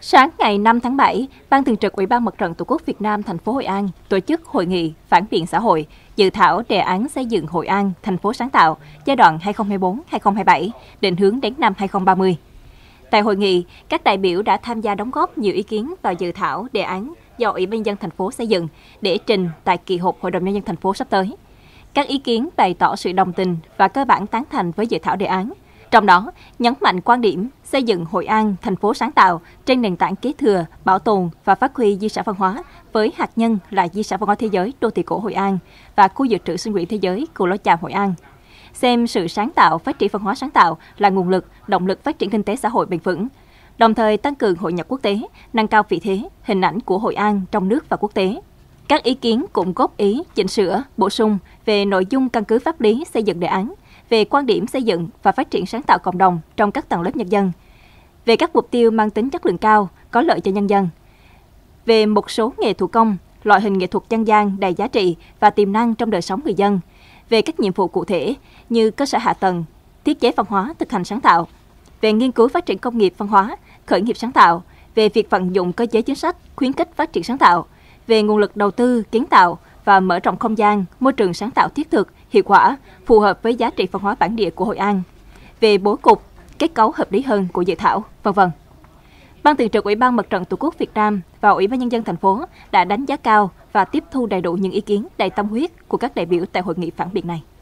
Sáng ngày 5 tháng 7, Ban Thường trực Ủy ban Mặt trận Tổ quốc Việt Nam thành phố Hội An tổ chức hội nghị phản biện xã hội dự thảo đề án xây dựng Hội An thành phố sáng tạo giai đoạn 2024-2027, định hướng đến năm 2030. Tại hội nghị, các đại biểu đã tham gia đóng góp nhiều ý kiến vào dự thảo đề án do Ủy ban nhân dân thành phố xây dựng để trình tại kỳ họp Hội đồng nhân dân thành phố sắp tới. Các ý kiến bày tỏ sự đồng tình và cơ bản tán thành với dự thảo đề án – trong đó, nhấn mạnh quan điểm xây dựng Hội An thành phố sáng tạo trên nền tảng kế thừa, bảo tồn và phát huy di sản văn hóa với hạt nhân là di sản văn hóa thế giới đô thị cổ Hội An và khu dự trữ sinh quyển thế giới Cù Lao Chàm Hội An. Xem sự sáng tạo, phát triển văn hóa sáng tạo là nguồn lực, động lực phát triển kinh tế xã hội bền vững, đồng thời tăng cường hội nhập quốc tế, nâng cao vị thế, hình ảnh của Hội An trong nước và quốc tế. Các ý kiến cũng góp ý, chỉnh sửa, bổ sung về nội dung căn cứ pháp lý xây dựng đề án – về quan điểm xây dựng và phát triển sáng tạo cộng đồng trong các tầng lớp nhân dân, về các mục tiêu mang tính chất lượng cao, có lợi cho nhân dân, về một số nghề thủ công, loại hình nghệ thuật dân gian đầy giá trị và tiềm năng trong đời sống người dân, về các nhiệm vụ cụ thể như cơ sở hạ tầng, thiết chế văn hóa thực hành sáng tạo, về nghiên cứu phát triển công nghiệp văn hóa, khởi nghiệp sáng tạo, về việc vận dụng cơ chế chính sách khuyến khích phát triển sáng tạo, về nguồn lực đầu tư kiến tạo, và mở rộng không gian, môi trường sáng tạo thiết thực, hiệu quả, phù hợp với giá trị văn hóa bản địa của Hội An. Về bố cục, kết cấu hợp lý hơn của dự thảo, vân vân. Ban Thường trực Ủy ban Mặt trận Tổ quốc Việt Nam và Ủy ban nhân dân thành phố đã đánh giá cao và tiếp thu đầy đủ những ý kiến đầy tâm huyết của các đại biểu tại hội nghị phản biện này.